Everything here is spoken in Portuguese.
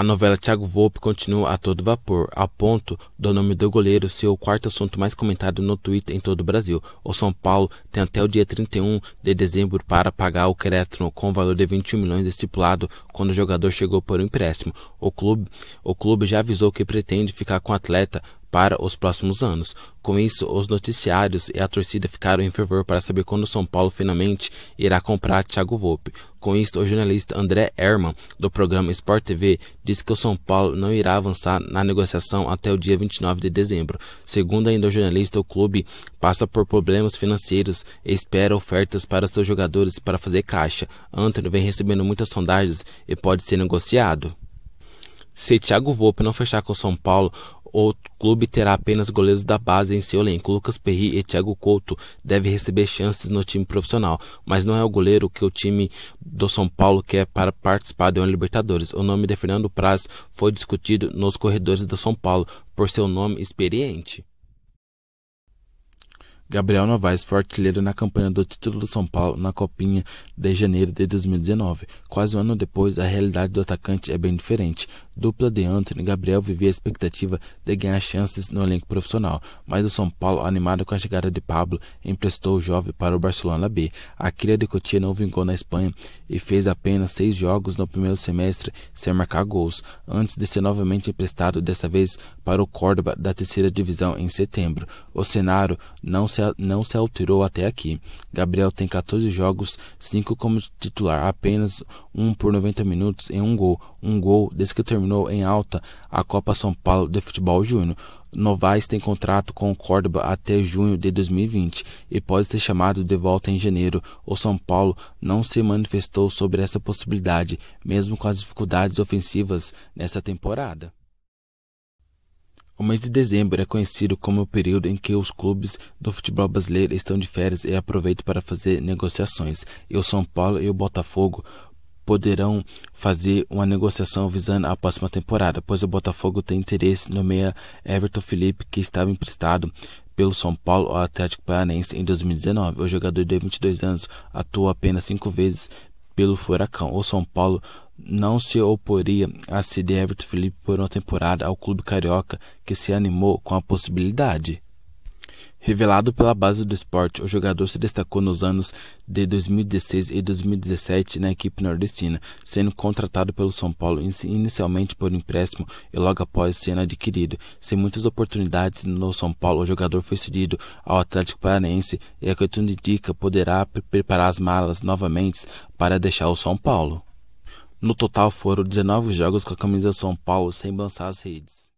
A novela Thiago Volpe continua a todo vapor, ao ponto do nome do goleiro ser o quarto assunto mais comentado no Twitter em todo o Brasil. O São Paulo tem até o dia 31 de dezembro para pagar o crédito com o valor de 21 milhões estipulado quando o jogador chegou por um empréstimo. O clube, o clube já avisou que pretende ficar com o atleta para os próximos anos. Com isso, os noticiários e a torcida ficaram em fervor para saber quando São Paulo finalmente irá comprar Thiago Volpe. Com isto, o jornalista André Herman, do programa Sport TV, disse que o São Paulo não irá avançar na negociação até o dia 29 de dezembro. Segundo ainda o jornalista, o clube passa por problemas financeiros e espera ofertas para seus jogadores para fazer caixa. Antônio vem recebendo muitas sondagens e pode ser negociado. Se Thiago Volpe não fechar com o São Paulo, o clube terá apenas goleiros da base em seu elenco. Lucas Perry e Thiago Couto devem receber chances no time profissional, mas não é o goleiro que o time do São Paulo quer para participar de uma Libertadores. O nome de Fernando Praz foi discutido nos corredores do São Paulo por seu nome experiente. Gabriel Novaes foi artilheiro na campanha do título do São Paulo na Copinha de janeiro de 2019. Quase um ano depois, a realidade do atacante é bem diferente dupla de Anthony Gabriel vivia a expectativa de ganhar chances no elenco profissional, mas o São Paulo, animado com a chegada de Pablo, emprestou o jovem para o Barcelona B. A cria de Cotia não vingou na Espanha e fez apenas seis jogos no primeiro semestre sem marcar gols, antes de ser novamente emprestado, desta vez para o Córdoba da terceira divisão em setembro. O cenário não se, não se alterou até aqui. Gabriel tem 14 jogos, 5 como titular, apenas um por 90 minutos em um gol, um gol desde que terminou em alta a Copa São Paulo de Futebol Júnior. Novaes tem contrato com o Córdoba até junho de 2020 e pode ser chamado de volta em janeiro. O São Paulo não se manifestou sobre essa possibilidade, mesmo com as dificuldades ofensivas nesta temporada. O mês de dezembro é conhecido como o período em que os clubes do futebol brasileiro estão de férias e aproveitam para fazer negociações. E o São Paulo e o Botafogo poderão fazer uma negociação visando a próxima temporada, pois o Botafogo tem interesse no meia Everton Felipe, que estava emprestado pelo São Paulo ao Atlético Paranaense em 2019. O jogador de 22 anos atuou apenas cinco vezes pelo Furacão. O São Paulo não se oporia a ceder Everton Felipe por uma temporada ao clube carioca, que se animou com a possibilidade. Revelado pela base do esporte, o jogador se destacou nos anos de 2016 e 2017 na equipe nordestina, sendo contratado pelo São Paulo inicialmente por empréstimo e logo após sendo adquirido. Sem muitas oportunidades no São Paulo, o jogador foi cedido ao Atlético Paranaense e, a que indica, poderá preparar as malas novamente para deixar o São Paulo. No total foram 19 jogos com a camisa do São Paulo sem lançar as redes.